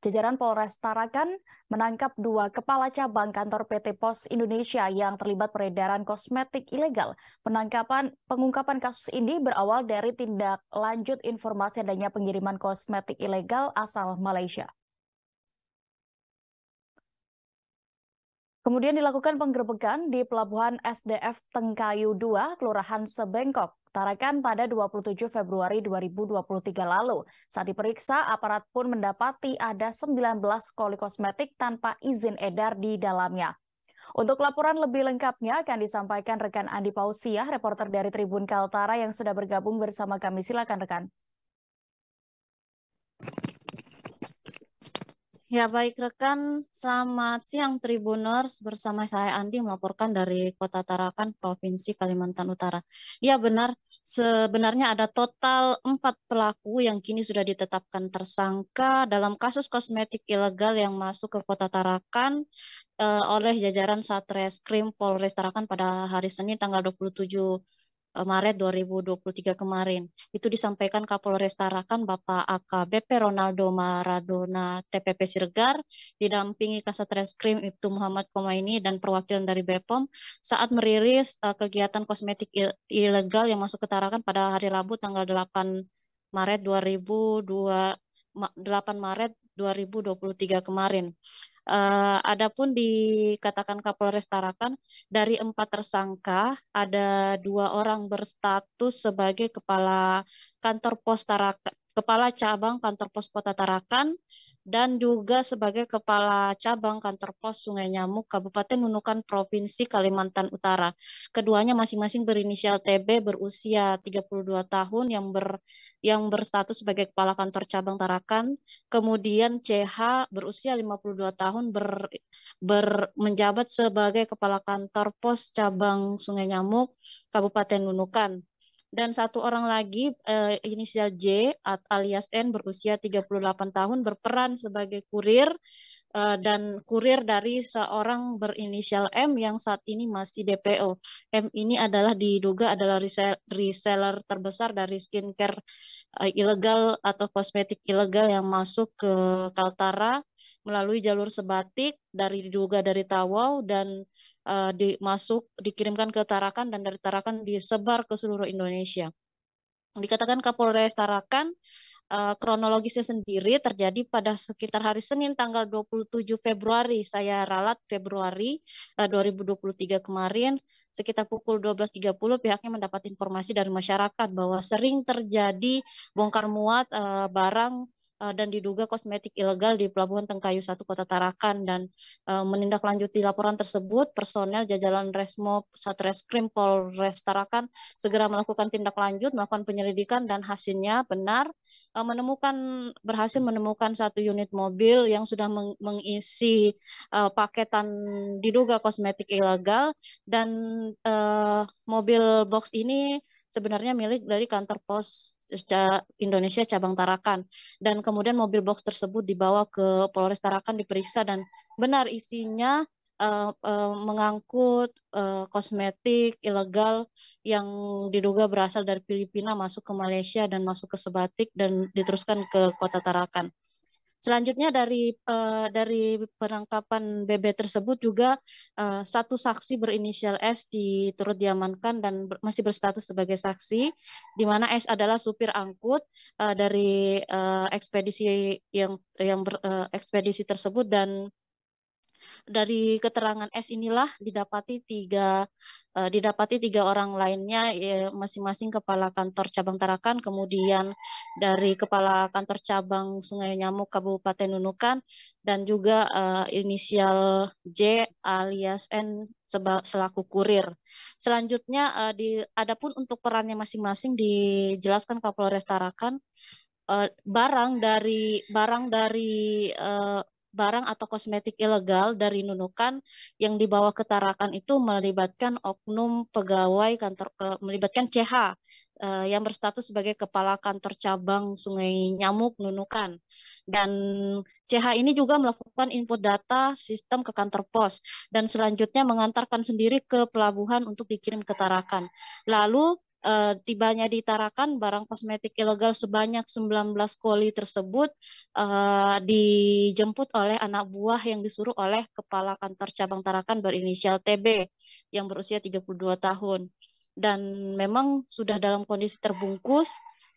jajaran Polres Tarakan menangkap dua kepala cabang kantor PT Pos Indonesia yang terlibat peredaran kosmetik ilegal. Penangkapan pengungkapan kasus ini berawal dari tindak lanjut informasi adanya pengiriman kosmetik ilegal asal Malaysia. Kemudian dilakukan penggerbekan di pelabuhan SDF Tengkayu 2, Kelurahan Sebengkok, Tarakan pada 27 Februari 2023 lalu. Saat diperiksa, aparat pun mendapati ada 19 koli kosmetik tanpa izin edar di dalamnya. Untuk laporan lebih lengkapnya akan disampaikan rekan Andi Pausiah, reporter dari Tribun Kaltara yang sudah bergabung bersama kami. Silakan rekan. Ya, baik rekan. Selamat siang Tribuners. Bersama saya Andi melaporkan dari Kota Tarakan, Provinsi Kalimantan Utara. Ya, benar. Sebenarnya ada total empat pelaku yang kini sudah ditetapkan tersangka dalam kasus kosmetik ilegal yang masuk ke Kota Tarakan eh, oleh jajaran Satreskrim Polres Tarakan pada hari Senin tanggal 27 Eh, Maret 2023 kemarin. Itu disampaikan Kapolres Tarakan Bapak AKBP Ronaldo Maradona TPP Sirgar didampingi Kasat Reskrim Ibtu Muhammad Komaini dan perwakilan dari BPOM saat merilis uh, kegiatan kosmetik ilegal yang masuk ke Tarakan pada hari Rabu tanggal 8 Maret 2002 8 Maret 2023 kemarin. Uh, adapun dikatakan Kapolres Tarakan dari empat tersangka ada dua orang berstatus sebagai kepala kantor pos Tarakan, kepala cabang kantor pos Kota Tarakan dan juga sebagai kepala cabang kantor pos Sungai Nyamuk Kabupaten Nunukan Provinsi Kalimantan Utara. Keduanya masing-masing berinisial TB berusia 32 tahun yang ber yang berstatus sebagai Kepala Kantor Cabang Tarakan. Kemudian CH berusia 52 tahun ber, ber, menjabat sebagai Kepala Kantor Pos Cabang Sungai Nyamuk, Kabupaten Nunukan. Dan satu orang lagi, eh, inisial J alias N berusia 38 tahun berperan sebagai kurir eh, dan kurir dari seorang berinisial M yang saat ini masih DPO. M ini adalah diduga adalah reseller, reseller terbesar dari skincare uh, ilegal atau kosmetik ilegal yang masuk ke Kaltara melalui jalur sebatik dari diduga dari Tawau dan uh, eh, dimasuk dikirimkan ke Tarakan dan dari Tarakan disebar ke seluruh Indonesia. Dikatakan Kapolres Tarakan uh, kronologisnya sendiri terjadi pada sekitar hari Senin tanggal 27 Februari. Saya ralat Februari eh, uh, 2023 kemarin sekitar pukul 12.30 pihaknya mendapat informasi dari masyarakat bahwa sering terjadi bongkar muat uh, barang Eh, dan diduga kosmetik ilegal di Pelabuhan Tengkayu 1 Kota Tarakan dan uh, menindaklanjuti laporan tersebut, personel jajaran Resmo Satreskrim Polres Tarakan segera melakukan tindak lanjut, melakukan penyelidikan dan hasilnya benar uh, menemukan berhasil menemukan satu unit mobil yang sudah meng mengisi uh, paketan diduga kosmetik ilegal dan uh, mobil box ini sebenarnya milik dari kantor pos Indonesia cabang Tarakan dan kemudian mobil box tersebut dibawa ke Polres Tarakan diperiksa dan benar isinya uh, uh, mengangkut uh, kosmetik ilegal yang diduga berasal dari Filipina masuk ke Malaysia dan masuk ke Sebatik dan diteruskan ke kota Tarakan. Selanjutnya dari uh, dari penangkapan BB tersebut juga uh, satu saksi berinisial S diturut diamankan dan ber, masih berstatus sebagai saksi, di mana S adalah supir angkut uh, dari uh, ekspedisi yang yang ber, uh, ekspedisi tersebut dan dari keterangan S inilah didapati tiga uh, didapati tiga orang lainnya ya, masing-masing kepala kantor cabang Tarakan, kemudian dari kepala kantor cabang Sungai Nyamuk Kabupaten Nunukan, dan juga eh, inisial J alias N seba, selaku kurir. Selanjutnya, uh, di adapun untuk perannya masing-masing dijelaskan Kapolres Tarakan. barang dari barang dari barang atau kosmetik ilegal dari nunukan yang dibawa ke Tarakan itu melibatkan oknum pegawai kantor uh, melibatkan CH uh, eh, yang berstatus sebagai kepala kantor cabang Sungai Nyamuk Nunukan. Dan CH ini juga melakukan input data sistem ke kantor pos dan selanjutnya mengantarkan sendiri ke pelabuhan untuk dikirim ke Tarakan. Lalu uh, tibanya di Tarakan barang kosmetik ilegal sebanyak 19 koli tersebut uh, dijemput oleh anak buah yang disuruh oleh kepala kantor cabang Tarakan berinisial TB yang berusia 32 tahun dan memang sudah dalam kondisi terbungkus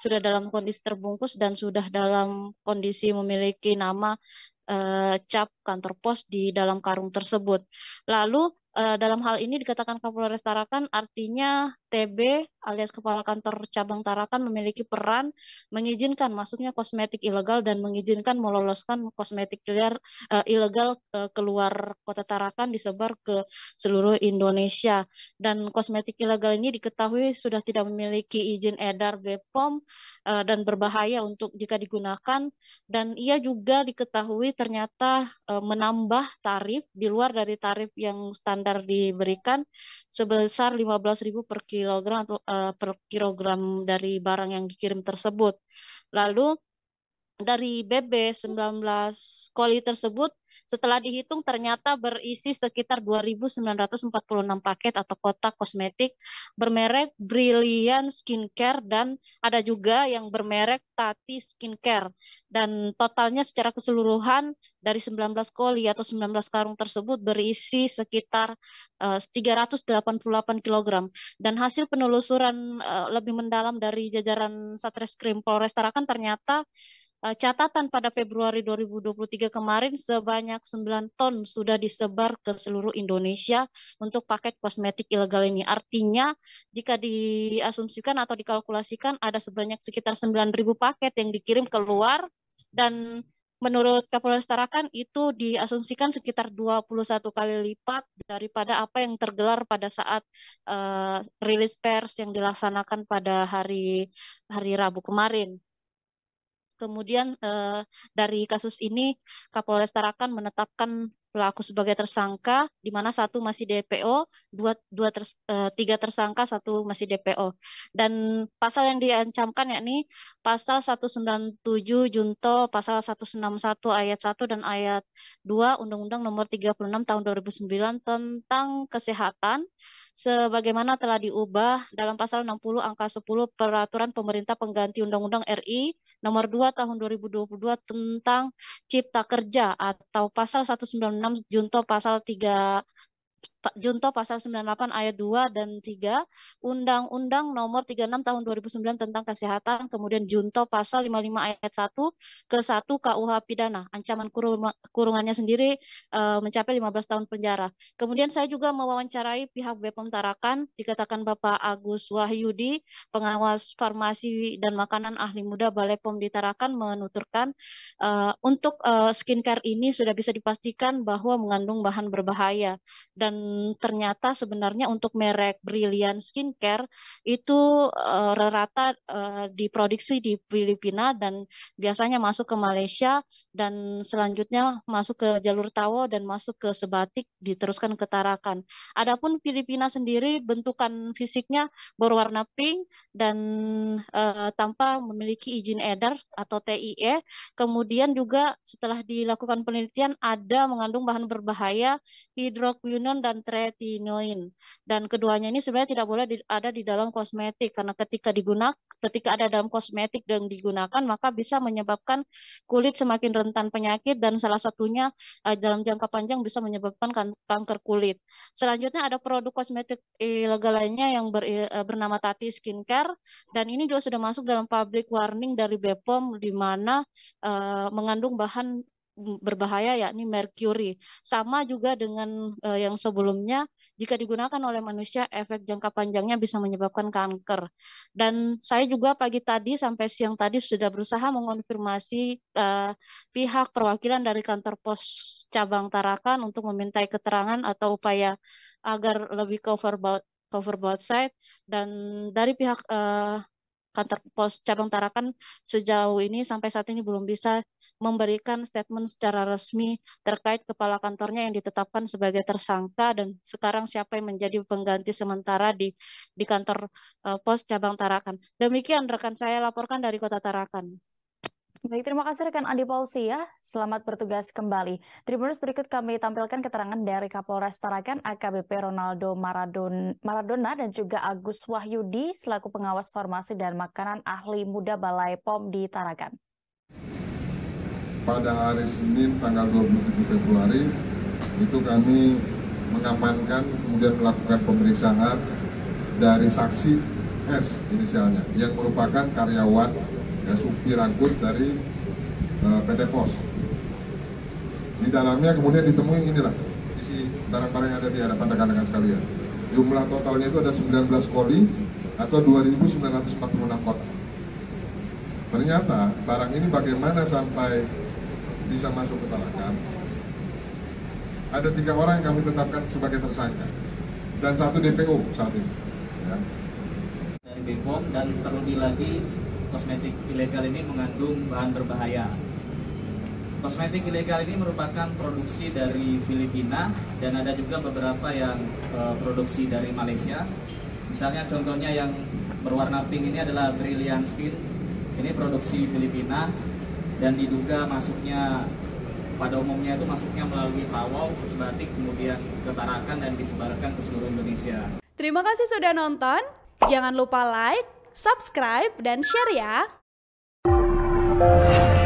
sudah dalam kondisi terbungkus dan sudah dalam kondisi memiliki nama eh, cap kantor pos di dalam karung tersebut. Lalu eh, dalam hal ini dikatakan Kapolres Tarakan artinya TB alias Kepala Kantor Cabang Tarakan memiliki peran mengizinkan masuknya kosmetik ilegal dan mengizinkan meloloskan kosmetik liar uh, ilegal uh, keluar kota Tarakan disebar ke seluruh Indonesia. Dan kosmetik ilegal ini diketahui sudah tidak memiliki izin edar BPOM uh, eh, dan berbahaya untuk jika digunakan dan ia juga diketahui ternyata uh, menambah tarif di luar dari tarif yang standar diberikan sebesar 15.000 per kilogram atau uh, per kilogram dari barang yang dikirim tersebut. Lalu dari BB 19 koli tersebut setelah dihitung ternyata berisi sekitar 2.946 paket atau kotak kosmetik bermerek Brilliant Skincare dan ada juga yang bermerek Tati Skincare. Dan totalnya secara keseluruhan dari 19 koli atau 19 karung tersebut berisi sekitar uh, 388 kg dan hasil penelusuran uh, lebih mendalam dari jajaran Satreskrim Polres Tarakan ternyata uh, catatan pada Februari 2023 kemarin sebanyak 9 ton sudah disebar ke seluruh Indonesia untuk paket kosmetik ilegal ini. Artinya jika diasumsikan atau dikalkulasikan ada sebanyak sekitar 9.000 paket yang dikirim keluar dan menurut Kapolres Tarakan itu diasumsikan sekitar 21 kali lipat daripada apa yang tergelar pada saat uh, rilis pers yang dilaksanakan pada hari hari Rabu kemarin. Kemudian eh, dari kasus ini Kapolres Tarakan menetapkan pelaku sebagai tersangka, di mana satu masih DPO, dua, dua ters, e, eh, tiga tersangka, satu masih DPO. Dan pasal yang diancamkan yakni pasal 197 Junto, pasal 161 ayat 1 dan ayat 2 Undang-Undang Nomor 36 Tahun 2009 tentang kesehatan sebagaimana telah diubah dalam pasal 60 angka 10 Peraturan Pemerintah Pengganti Undang-Undang RI nomor 2 tahun 2022 tentang cipta kerja atau pasal 196 junto pasal 3 Junto pasal 98 ayat 2 dan 3, Undang-Undang nomor 36 tahun 2009 tentang kesehatan, kemudian Junto pasal 55 ayat 1 ke 1 KUH pidana, ancaman kurungannya sendiri uh, mencapai 15 tahun penjara. Kemudian saya juga mewawancarai pihak BPOM e Tarakan, dikatakan Bapak Agus Wahyudi, pengawas farmasi dan makanan ahli muda Balai POM di Tarakan menuturkan uh, untuk uh, skincare ini sudah bisa dipastikan bahwa mengandung bahan berbahaya dan dan ternyata sebenarnya untuk merek Brilliant Skincare itu uh, rata uh, diproduksi di Filipina dan biasanya masuk ke Malaysia dan selanjutnya masuk ke jalur Tawo dan masuk ke Sebatik diteruskan ke Tarakan. Adapun Filipina sendiri bentukan fisiknya berwarna pink dan e, tanpa memiliki izin edar atau TIE. Kemudian juga setelah dilakukan penelitian ada mengandung bahan berbahaya hidroquinon dan tretinoin. Dan keduanya ini sebenarnya tidak boleh ada di dalam kosmetik karena ketika digunakan ketika ada dalam kosmetik dan digunakan maka bisa menyebabkan kulit semakin rentan penyakit dan salah satunya uh, dalam jangka panjang bisa menyebabkan kan kanker kulit. Selanjutnya ada produk kosmetik ilegal lainnya yang ber, eh, bernama Tati Skincare dan ini juga sudah masuk dalam public warning dari BPOM di mana uh, mengandung bahan berbahaya yakni merkuri. Sama juga dengan uh, yang sebelumnya jika digunakan oleh manusia, efek jangka panjangnya bisa menyebabkan kanker. Dan saya juga pagi tadi sampai siang tadi sudah berusaha mengonfirmasi uh, pihak perwakilan dari kantor pos cabang Tarakan untuk memintai keterangan atau upaya agar lebih cover about cover both side dan dari pihak uh, kantor pos cabang Tarakan sejauh ini sampai saat ini belum bisa memberikan statement secara resmi terkait kepala kantornya yang ditetapkan sebagai tersangka dan sekarang siapa yang menjadi pengganti sementara di di kantor uh, pos cabang Tarakan. Demikian rekan saya laporkan dari Kota Tarakan. Baik, terima kasih rekan Andi Pausi ya. Selamat bertugas kembali. Tribunus berikut kami tampilkan keterangan dari Kapolres Tarakan AKBP Ronaldo Maradon, Maradona dan juga Agus Wahyudi selaku pengawas farmasi dan makanan ahli muda Balai POM di Tarakan pada hari Senin tanggal 27 Februari itu kami mengamankan kemudian melakukan pemeriksaan dari saksi S inisialnya yang merupakan karyawan ya, supir angkut dari uh, eh, PT Pos. Di dalamnya kemudian ditemui inilah isi barang-barang yang ada di hadapan rekan-rekan sekalian. Jumlah totalnya itu ada 19 koli atau 2.946 kotak. Ternyata barang ini bagaimana sampai bisa masuk ke tarakan Ada tiga orang yang kami tetapkan sebagai tersangka dan satu DPO saat ini. Ya. Dari BPOM dan terlebih lagi kosmetik ilegal ini mengandung bahan berbahaya. Kosmetik ilegal ini merupakan produksi dari Filipina dan ada juga beberapa yang e, produksi dari Malaysia. Misalnya contohnya yang berwarna pink ini adalah Brilliant Skin. Ini produksi Filipina dan diduga masuknya pada umumnya itu masuknya melalui Tawau, Sebatik, kemudian ketarakan dan disebarkan ke seluruh Indonesia. Terima kasih sudah nonton. Jangan lupa like, subscribe, dan share ya.